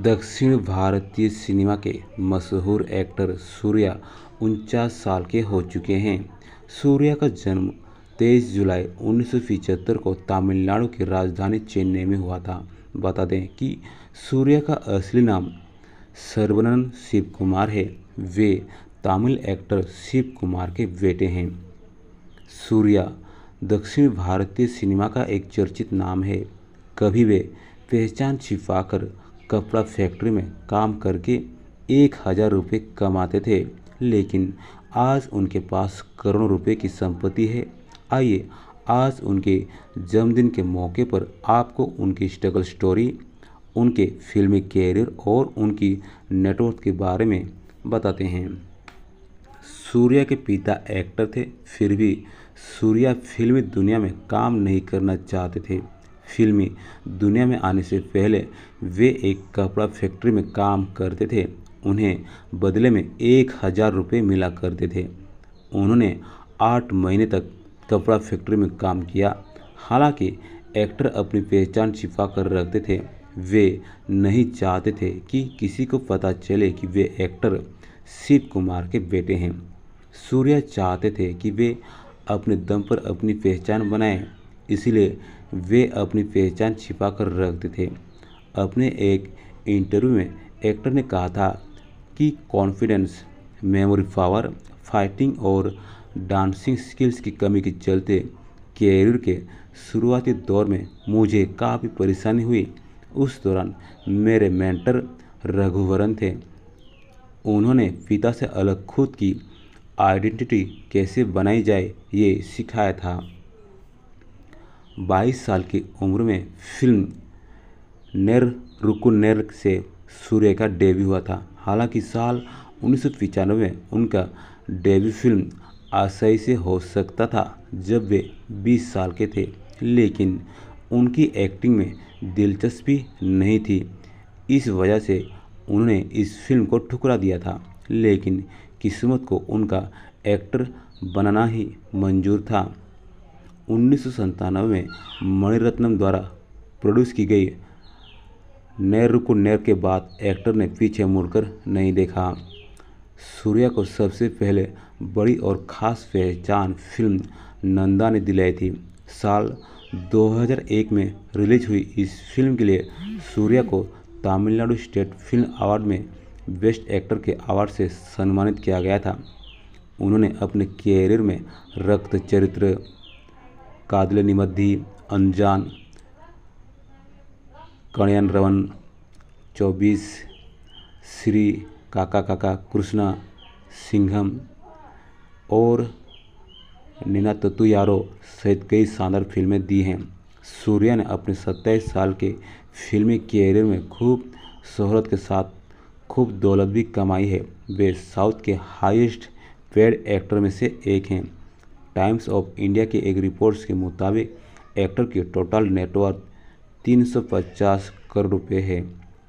दक्षिण भारतीय सिनेमा के मशहूर एक्टर सूर्या उनचास साल के हो चुके हैं सूर्या का जन्म 23 जुलाई उन्नीस को तमिलनाडु की राजधानी चेन्नई में हुआ था बता दें कि सूर्या का असली नाम सर्वनन शिव कुमार है वे तमिल एक्टर शिव कुमार के बेटे हैं सूर्या दक्षिण भारतीय सिनेमा का एक चर्चित नाम है कभी वे पहचान छिपाकर कपड़ा फैक्ट्री में काम करके एक हज़ार रुपये कमाते थे लेकिन आज उनके पास करोड़ों रुपये की संपत्ति है आइए आज उनके जन्मदिन के मौके पर आपको उनकी स्ट्रगल स्टोरी उनके फिल्मी कैरियर और उनकी नेटवर्थ के बारे में बताते हैं सूर्या के पिता एक्टर थे फिर भी सूर्या फिल्मी दुनिया में काम नहीं करना चाहते थे फिल्मी दुनिया में आने से पहले वे एक कपड़ा फैक्ट्री में काम करते थे उन्हें बदले में एक हज़ार रुपये मिला करते थे उन्होंने आठ महीने तक कपड़ा फैक्ट्री में काम किया हालांकि एक्टर अपनी पहचान छिपा कर रखते थे वे नहीं चाहते थे कि किसी को पता चले कि वे एक्टर शिव कुमार के बेटे हैं सूर्या चाहते थे कि वे अपने दम पर अपनी पहचान बनाएं इसलिए वे अपनी पहचान छिपा कर रखते थे अपने एक इंटरव्यू में एक्टर ने कहा था कि कॉन्फिडेंस मेमोरी पावर फाइटिंग और डांसिंग स्किल्स की कमी के चलते कैरियर के शुरुआती दौर में मुझे काफ़ी परेशानी हुई उस दौरान मेरे मेंटर रघुवरन थे उन्होंने पिता से अलग खुद की आइडेंटिटी कैसे बनाई जाए ये सिखाया था 22 साल की उम्र में फिल्म नेर रुकु नेर से सूर्य का डेब्यू हुआ था हालांकि साल उन्नीस में उनका डेब्यू फिल्म आशाई से हो सकता था जब वे 20 साल के थे लेकिन उनकी एक्टिंग में दिलचस्पी नहीं थी इस वजह से उन्होंने इस फिल्म को ठुकरा दिया था लेकिन किस्मत को उनका एक्टर बनाना ही मंजूर था उन्नीस में मणिरत्नम द्वारा प्रोड्यूस की गई नैर को नैर के बाद एक्टर ने पीछे मुड़कर नहीं देखा सूर्या को सबसे पहले बड़ी और ख़ास पहचान फिल्म नंदा ने दिलाई थी साल 2001 में रिलीज हुई इस फिल्म के लिए सूर्या को तमिलनाडु स्टेट फिल्म अवार्ड में बेस्ट एक्टर के अवार्ड से सम्मानित किया गया था उन्होंने अपने कैरियर में रक्त चरित्र कादल निमद्दी अनजान कणयन रवन चौबीस श्री काका काका कृष्णा सिंघम और नीना तत्तु यारो सहित कई शानदार फिल्में दी हैं सूर्या ने अपने 27 साल के फिल्मी कैरियर में खूब शहरत के साथ खूब दौलत भी कमाई है वे साउथ के हाईएस्ट पेड एक्टर में से एक हैं टाइम्स ऑफ इंडिया के एक रिपोर्ट्स के मुताबिक एक्टर की टोटल नेटवर्थ 350 करोड़ रुपए है